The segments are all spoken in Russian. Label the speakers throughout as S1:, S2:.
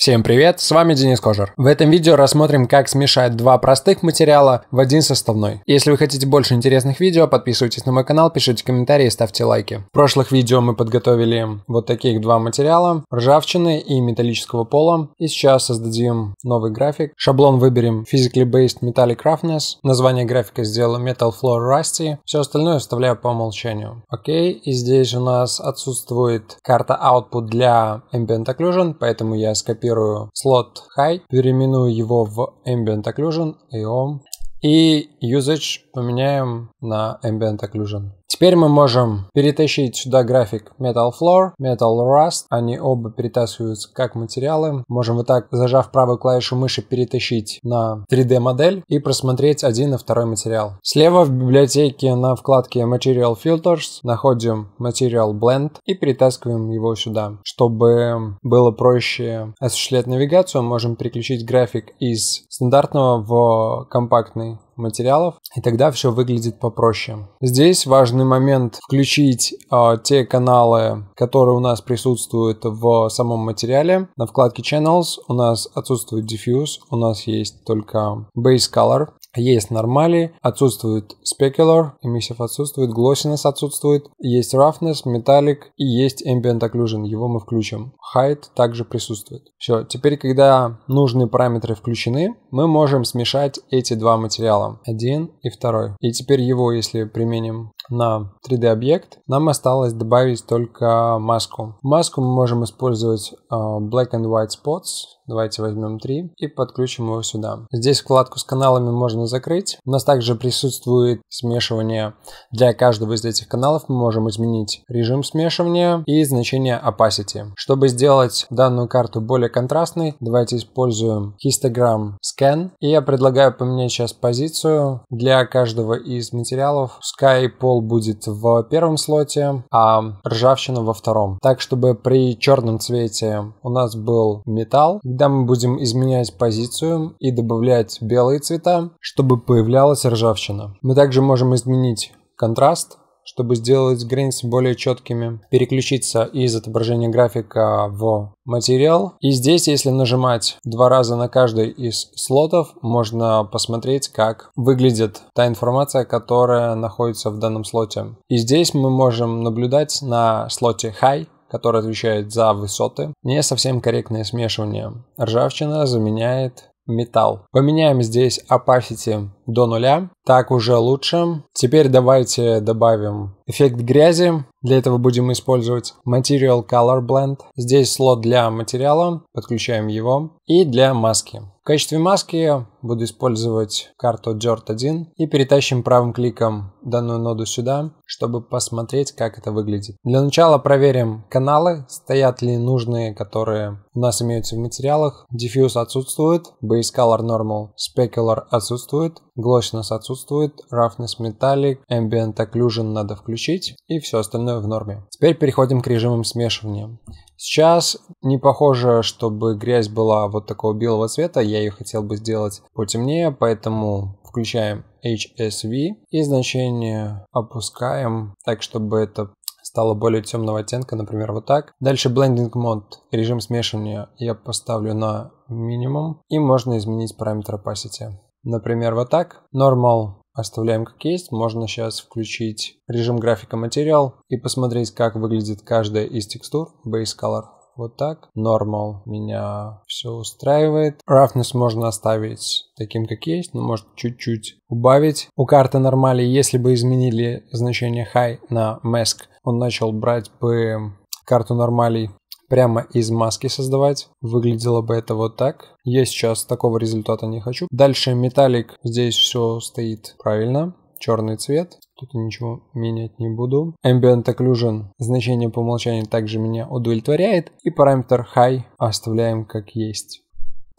S1: Всем привет, с вами Денис Кожер. В этом видео рассмотрим, как смешать два простых материала в один составной. Если вы хотите больше интересных видео, подписывайтесь на мой канал, пишите комментарии и ставьте лайки. В прошлых видео мы подготовили вот таких два материала, ржавчины и металлического пола. И сейчас создадим новый график. Шаблон выберем Physically Based Metallic Roughness. Название графика сделаю Metal Floor Rusty. Все остальное вставляю по умолчанию. Окей, и здесь у нас отсутствует карта output для Ambient Occlusion, поэтому я скопирую скопирую слот height переименую его в Ambient Occlusion, AOM, и Usage поменяем на Ambient Occlusion. Теперь мы можем перетащить сюда график Metal Floor, Metal Rust. Они оба перетаскиваются как материалы. Можем вот так, зажав правую клавишу мыши, перетащить на 3D модель и просмотреть один и второй материал. Слева в библиотеке на вкладке Material Filters находим Material Blend и перетаскиваем его сюда. Чтобы было проще осуществлять навигацию, можем переключить график из стандартного в компактный материалов, и тогда все выглядит попроще. Здесь важный момент включить э, те каналы, которые у нас присутствуют в самом материале. На вкладке Channels у нас отсутствует Diffuse, у нас есть только Base Color, есть нормали, отсутствует specular, эмиссив отсутствует, glossiness отсутствует, есть roughness, metallic и есть ambient occlusion, его мы включим. Height также присутствует. Все, теперь, когда нужные параметры включены, мы можем смешать эти два материала, один и второй. И теперь его, если применим на 3D объект, нам осталось добавить только маску. Маску мы можем использовать э, black and white spots, давайте возьмем 3 и подключим его сюда. Здесь вкладку с каналами можно можно закрыть. У нас также присутствует смешивание. Для каждого из этих каналов мы можем изменить режим смешивания и значение opacity. Чтобы сделать данную карту более контрастной, давайте используем histogram scan. И я предлагаю поменять сейчас позицию для каждого из материалов. Sky пол будет в первом слоте, а ржавчина во втором. Так, чтобы при черном цвете у нас был металл. Когда мы будем изменять позицию и добавлять белые цвета, чтобы появлялась ржавчина. Мы также можем изменить контраст, чтобы сделать границы более четкими, переключиться из отображения графика в материал. И здесь, если нажимать два раза на каждый из слотов, можно посмотреть, как выглядит та информация, которая находится в данном слоте. И здесь мы можем наблюдать на слоте High, который отвечает за высоты, не совсем корректное смешивание. Ржавчина заменяет металл. Поменяем здесь opacity до нуля. Так уже лучше. Теперь давайте добавим эффект грязи. Для этого будем использовать Material Color Blend. Здесь слот для материала. Подключаем его. И для маски. В качестве маски буду использовать карту Jort1 и перетащим правым кликом данную ноду сюда, чтобы посмотреть, как это выглядит. Для начала проверим каналы, стоят ли нужные, которые у нас имеются в материалах. Diffuse отсутствует, Base Color Normal, Specular отсутствует, Glossiness отсутствует, Roughness Metallic, Ambient Occlusion надо включить и все остальное в норме. Теперь переходим к режимам смешивания. Сейчас не похоже, чтобы грязь была вот такого белого цвета, я ее хотел бы сделать потемнее, поэтому включаем HSV и значение опускаем так, чтобы это стало более темного оттенка, например, вот так. Дальше Blending Mode, режим смешивания я поставлю на минимум и можно изменить параметр opacity. Например, вот так. Normal оставляем как есть. Можно сейчас включить режим графика материал и посмотреть, как выглядит каждая из текстур Base Color вот так. Normal меня все устраивает. Roughness можно оставить таким, как есть, но может чуть-чуть убавить. У карты нормали, если бы изменили значение high на mask, он начал брать бы карту нормалей прямо из маски создавать. Выглядело бы это вот так. Я сейчас такого результата не хочу. Дальше металлик. Здесь все стоит правильно черный цвет. Тут ничего менять не буду. Ambient Occlusion значение по умолчанию также меня удовлетворяет. И параметр High оставляем как есть.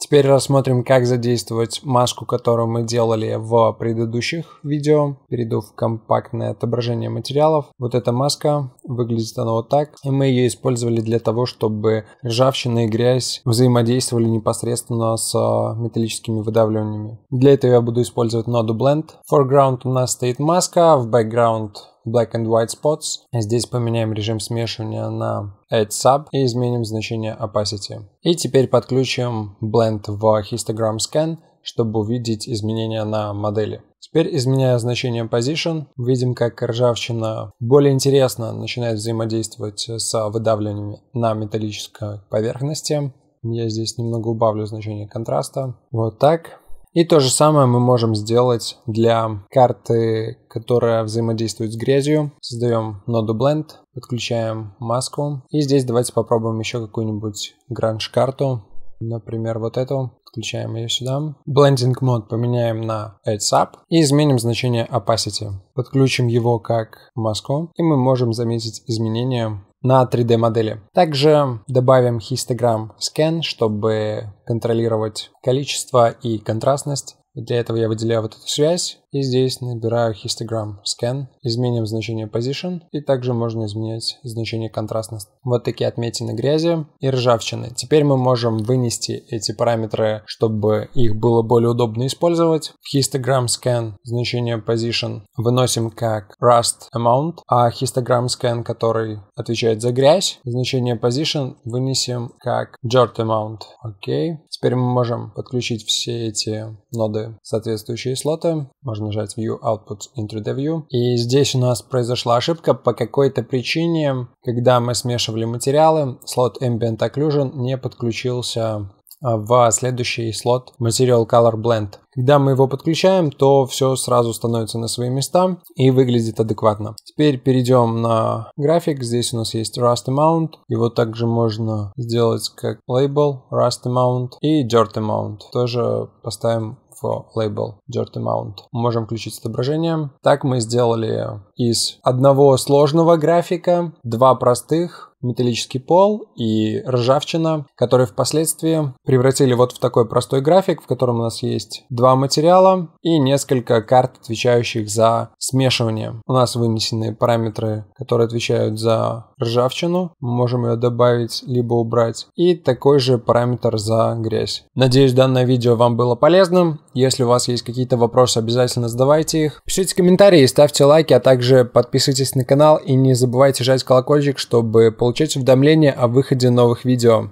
S1: Теперь рассмотрим, как задействовать маску, которую мы делали в предыдущих видео. Перейду в компактное отображение материалов. Вот эта маска, выглядит она вот так. И мы ее использовали для того, чтобы ржавчина и грязь взаимодействовали непосредственно с э, металлическими выдавливаниями. Для этого я буду использовать ноду Blend. В foreground у нас стоит маска, в background Black and White Spots. Здесь поменяем режим смешивания на Add Sub и изменим значение Opacity. И теперь подключим Blend в Histogram Scan, чтобы увидеть изменения на модели. Теперь, изменяя значение position, видим, как ржавчина более интересно начинает взаимодействовать с выдавливаниями на металлической поверхности. Я здесь немного убавлю значение контраста. Вот так. И то же самое мы можем сделать для карты, которая взаимодействует с грязью. Создаем ноду Blend, подключаем маску. И здесь давайте попробуем еще какую-нибудь гранж-карту. Например, вот эту. Подключаем ее сюда. Blending mode поменяем на Add Sub и изменим значение opacity. Подключим его как маску, и мы можем заметить изменения на 3D модели. Также добавим histogram scan, чтобы контролировать количество и контрастность для этого я выделяю вот эту связь и здесь набираю histogram scan, изменим значение position и также можно изменять значение контрастности. Вот такие отметины грязи и ржавчины. Теперь мы можем вынести эти параметры, чтобы их было более удобно использовать. Histogram scan значение position выносим как rust amount, а histogram scan, который отвечает за грязь, значение position вынесем как dirt amount. Окей. Теперь мы можем подключить все эти ноды команды соответствующие слоты. Можно нажать View Output into the View. И здесь у нас произошла ошибка по какой-то причине. Когда мы смешивали материалы, слот Ambient Occlusion не подключился а, в следующий слот Material Color Blend. Когда мы его подключаем, то все сразу становится на свои места и выглядит адекватно. Теперь перейдем на график. Здесь у нас есть Rust Amount. Его также можно сделать как Label Rust Amount и Dirt Amount. Тоже поставим в лейбл Dirty Mount. Мы можем включить отображение. Так мы сделали из одного сложного графика два простых, металлический пол и ржавчина, которые впоследствии превратили вот в такой простой график, в котором у нас есть два материала и несколько карт, отвечающих за смешивание. У нас вынесены параметры, которые отвечают за ржавчину, мы можем ее добавить либо убрать, и такой же параметр за грязь. Надеюсь, данное видео вам было полезным. Если у вас есть какие-то вопросы, обязательно задавайте их. Пишите комментарии, ставьте лайки, а также подписывайтесь на канал и не забывайте жать колокольчик, чтобы получать уведомления о выходе новых видео.